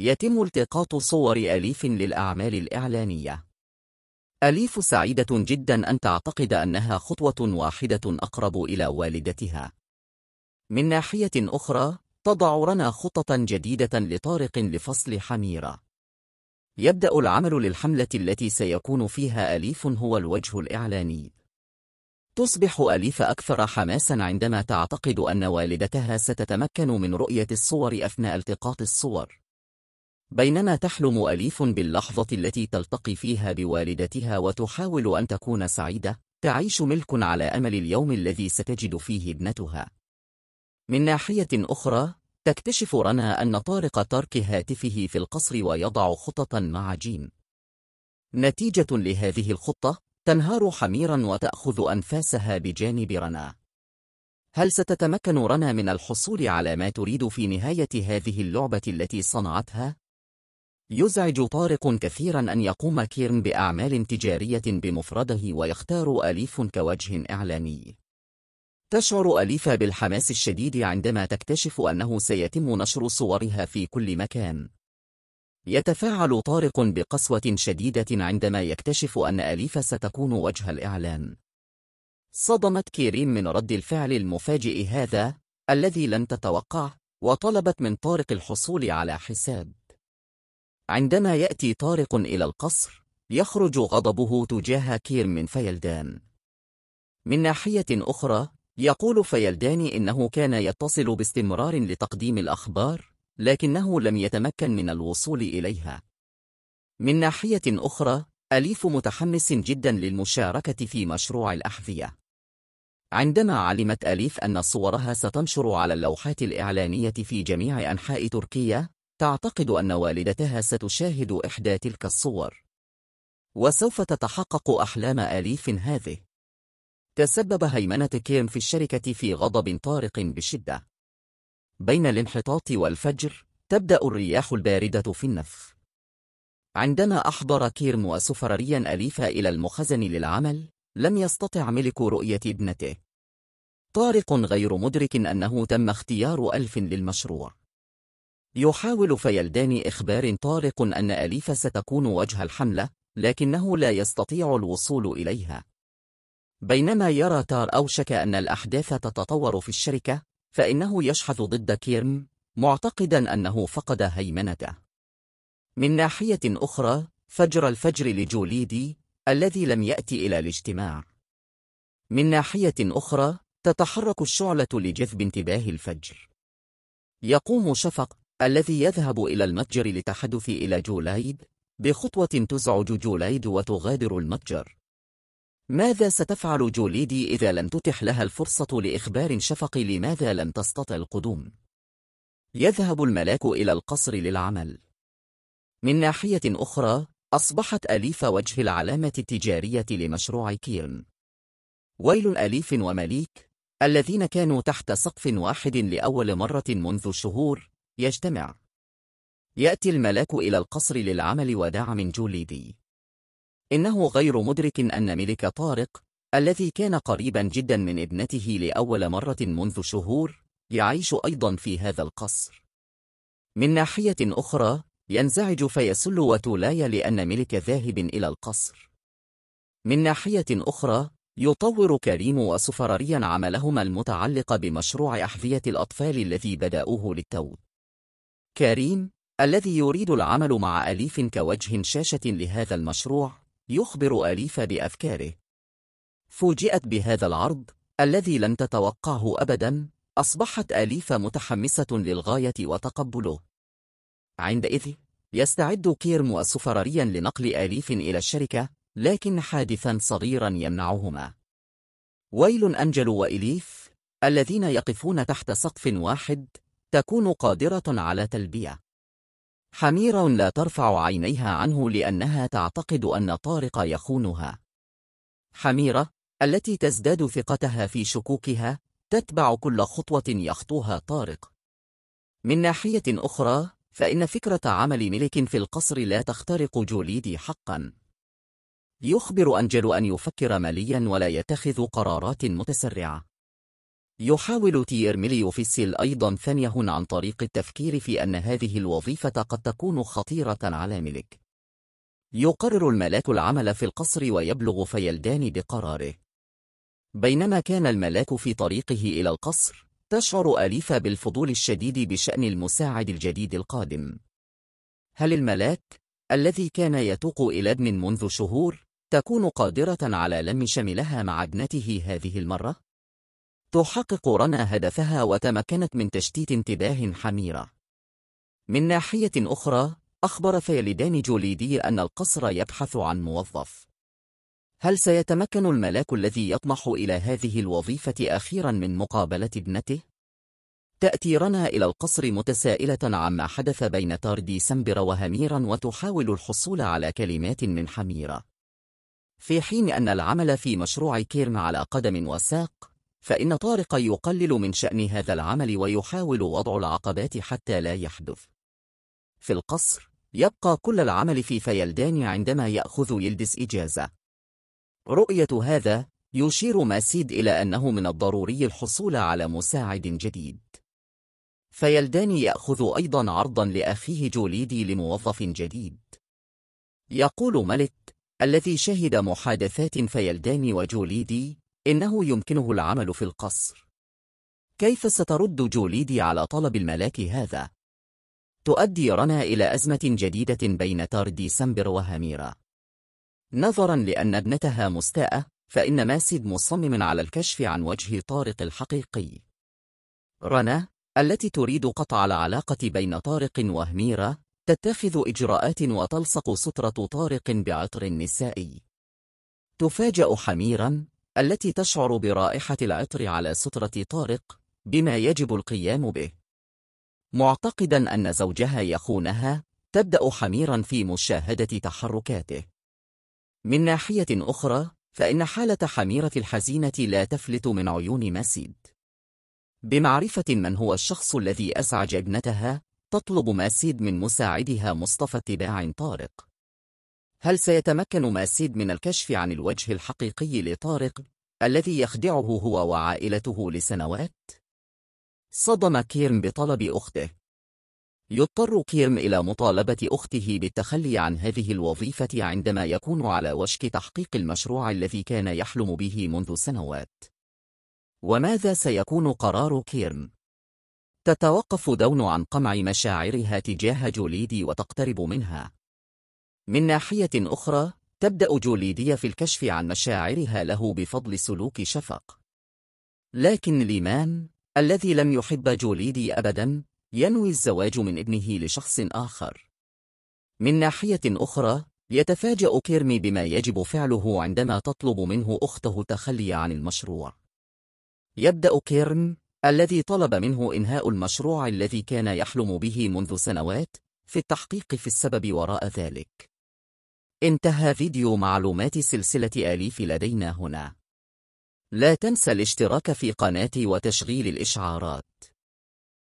يتم التقاط صور أليف للأعمال الإعلانية. أليف سعيدة جدا أن تعتقد أنها خطوة واحدة أقرب إلى والدتها. من ناحية أخرى، تضع رنا خططا جديدة لطارق لفصل حميرة. يبدأ العمل للحملة التي سيكون فيها أليف هو الوجه الإعلاني. تصبح أليف أكثر حماسا عندما تعتقد أن والدتها ستتمكن من رؤية الصور أثناء التقاط الصور. بينما تحلم أليف باللحظة التي تلتقي فيها بوالدتها وتحاول أن تكون سعيدة تعيش ملك على أمل اليوم الذي ستجد فيه ابنتها من ناحية أخرى تكتشف رنا أن طارق ترك هاتفه في القصر ويضع خططا مع جيم نتيجة لهذه الخطة تنهار حميرا وتأخذ أنفاسها بجانب رنا هل ستتمكن رنا من الحصول على ما تريد في نهاية هذه اللعبة التي صنعتها؟ يزعج طارق كثيرا أن يقوم كيرن بأعمال تجارية بمفرده ويختار أليف كوجه إعلاني تشعر أليف بالحماس الشديد عندما تكتشف أنه سيتم نشر صورها في كل مكان. يتفاعل طارق بقسوة شديدة عندما يكتشف أن أليف ستكون وجه الإعلان. صدمت كيرين من رد الفعل المفاجئ هذا، الذي لم تتوقعه، وطلبت من طارق الحصول على حساب. عندما يأتي طارق إلى القصر يخرج غضبه تجاه كير من فيلدان من ناحية أخرى يقول فيلدان إنه كان يتصل باستمرار لتقديم الأخبار لكنه لم يتمكن من الوصول إليها من ناحية أخرى أليف متحمس جدا للمشاركة في مشروع الأحذية عندما علمت أليف أن صورها ستنشر على اللوحات الإعلانية في جميع أنحاء تركيا تعتقد أن والدتها ستشاهد إحدى تلك الصور وسوف تتحقق أحلام آليف هذه تسبب هيمنة كيم في الشركة في غضب طارق بشدة بين الانحطاط والفجر تبدأ الرياح الباردة في النف عندما أحضر كيرم وسفرريا أليفا إلى المخزن للعمل لم يستطع ملك رؤية ابنته طارق غير مدرك أنه تم اختيار ألف للمشروع يحاول فيلدان إخبار طارق أن أليف ستكون وجه الحملة لكنه لا يستطيع الوصول إليها بينما يرى تار أوشك أن الأحداث تتطور في الشركة فإنه يشحذ ضد كيرم معتقدا أنه فقد هيمنته من ناحية أخرى فجر الفجر لجوليدي الذي لم يأتي إلى الاجتماع من ناحية أخرى تتحرك الشعلة لجذب انتباه الفجر يقوم شفق الذي يذهب إلى المتجر لتحدث إلى جوليد بخطوة تزعج جوليد وتغادر المتجر ماذا ستفعل جوليدي إذا لم تتح لها الفرصة لإخبار شفق لماذا لم تستطع القدوم؟ يذهب الملاك إلى القصر للعمل من ناحية أخرى أصبحت أليف وجه العلامة التجارية لمشروع كيرن ويل أليف ومليك الذين كانوا تحت سقف واحد لأول مرة منذ شهور يجتمع يأتي الملاك إلى القصر للعمل وداع من جوليدي إنه غير مدرك أن ملك طارق الذي كان قريبا جدا من ابنته لأول مرة منذ شهور يعيش أيضا في هذا القصر من ناحية أخرى ينزعج فيسل وتولاي لأن ملك ذاهب إلى القصر من ناحية أخرى يطور كريم وسفرريا عملهما المتعلق بمشروع أحذية الأطفال الذي بدأوه للتو كريم الذي يريد العمل مع أليف كوجه شاشة لهذا المشروع يخبر أليف بأفكاره فوجئت بهذا العرض الذي لم تتوقعه أبدا أصبحت أليف متحمسة للغاية وتقبله عندئذ يستعد كيرم وسفرريا لنقل أليف إلى الشركة لكن حادثا صغيرا يمنعهما ويل أنجل وإليف الذين يقفون تحت سقف واحد تكون قادرة على تلبية حمير لا ترفع عينيها عنه لأنها تعتقد أن طارق يخونها حميرة التي تزداد ثقتها في شكوكها تتبع كل خطوة يخطوها طارق من ناحية أخرى فإن فكرة عمل ملك في القصر لا تخترق جوليدي حقا يخبر أنجل أن يفكر ماليا ولا يتخذ قرارات متسرعة يحاول تيير فيسيل أيضا ثانيه عن طريق التفكير في أن هذه الوظيفة قد تكون خطيرة على ملك يقرر الملاك العمل في القصر ويبلغ فيلدان بقراره. بينما كان الملاك في طريقه إلى القصر، تشعر أليفا بالفضول الشديد بشأن المساعد الجديد القادم. هل الملاك، الذي كان يتوق إلى ابن منذ شهور، تكون قادرة على لم شملها مع ابنته هذه المرة؟ تحقق رنا هدفها وتمكنت من تشتيت انتباه حميرة. من ناحية أخرى، أخبر فيلدان جوليدي أن القصر يبحث عن موظف. هل سيتمكن الملاك الذي يطمح إلى هذه الوظيفة أخيرا من مقابلة ابنته؟ تأتي رنا إلى القصر متسائلة عما حدث بين تاردي سمبر وهميرا وتحاول الحصول على كلمات من حميرة. في حين أن العمل في مشروع كيرن على قدم وساق، فإن طارق يقلل من شأن هذا العمل ويحاول وضع العقبات حتى لا يحدث في القصر يبقى كل العمل في فيلدان عندما يأخذ يلدس إجازة رؤية هذا يشير ماسيد إلى أنه من الضروري الحصول على مساعد جديد فيلدان يأخذ أيضا عرضا لأخيه جوليدي لموظف جديد يقول ملك الذي شهد محادثات فيلدان وجوليدي إنه يمكنه العمل في القصر. كيف سترد جوليدي على طلب الملاك هذا؟ تؤدي رنا إلى أزمة جديدة بين تار ديسمبر وهاميرا. نظرا لأن ابنتها مستاءة، فإن ماسد مصمم على الكشف عن وجه طارق الحقيقي. رنا، التي تريد قطع العلاقة بين طارق وهميرة، تتخذ إجراءات وتلصق سترة طارق بعطر نسائي. تفاجأ حميرا التي تشعر برائحة العطر على سترة طارق بما يجب القيام به معتقدا أن زوجها يخونها تبدأ حميرا في مشاهدة تحركاته من ناحية أخرى فإن حالة حميرة الحزينة لا تفلت من عيون ماسيد بمعرفة من هو الشخص الذي أزعج ابنتها تطلب ماسيد من مساعدها مصطفى اتباع طارق هل سيتمكن ماسيد من الكشف عن الوجه الحقيقي لطارق الذي يخدعه هو وعائلته لسنوات؟ صدم كيرم بطلب أخته يضطر كيرم إلى مطالبة أخته بالتخلي عن هذه الوظيفة عندما يكون على وشك تحقيق المشروع الذي كان يحلم به منذ سنوات وماذا سيكون قرار كيرم؟ تتوقف دون عن قمع مشاعرها تجاه جوليدي وتقترب منها من ناحية أخرى تبدأ جوليدية في الكشف عن مشاعرها له بفضل سلوك شفق لكن ليمان الذي لم يحب جوليدي أبدا ينوي الزواج من ابنه لشخص آخر من ناحية أخرى يتفاجأ كيرمي بما يجب فعله عندما تطلب منه أخته التخلي عن المشروع يبدأ كيرم الذي طلب منه إنهاء المشروع الذي كان يحلم به منذ سنوات في التحقيق في السبب وراء ذلك انتهى فيديو معلومات سلسلة آليف لدينا هنا. لا تنسى الاشتراك في قناتي وتشغيل الإشعارات.